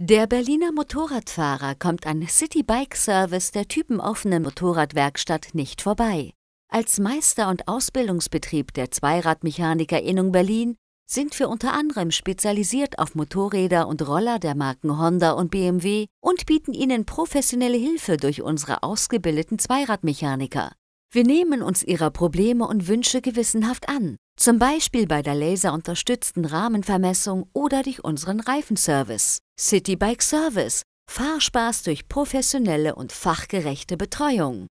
Der Berliner Motorradfahrer kommt an City Bike Service der typenoffenen Motorradwerkstatt nicht vorbei. Als Meister- und Ausbildungsbetrieb der Zweiradmechaniker-Innung Berlin sind wir unter anderem spezialisiert auf Motorräder und Roller der Marken Honda und BMW und bieten ihnen professionelle Hilfe durch unsere ausgebildeten Zweiradmechaniker. Wir nehmen uns ihrer Probleme und Wünsche gewissenhaft an zum Beispiel bei der laserunterstützten Rahmenvermessung oder durch unseren Reifenservice, City Bike Service, Fahrspaß durch professionelle und fachgerechte Betreuung.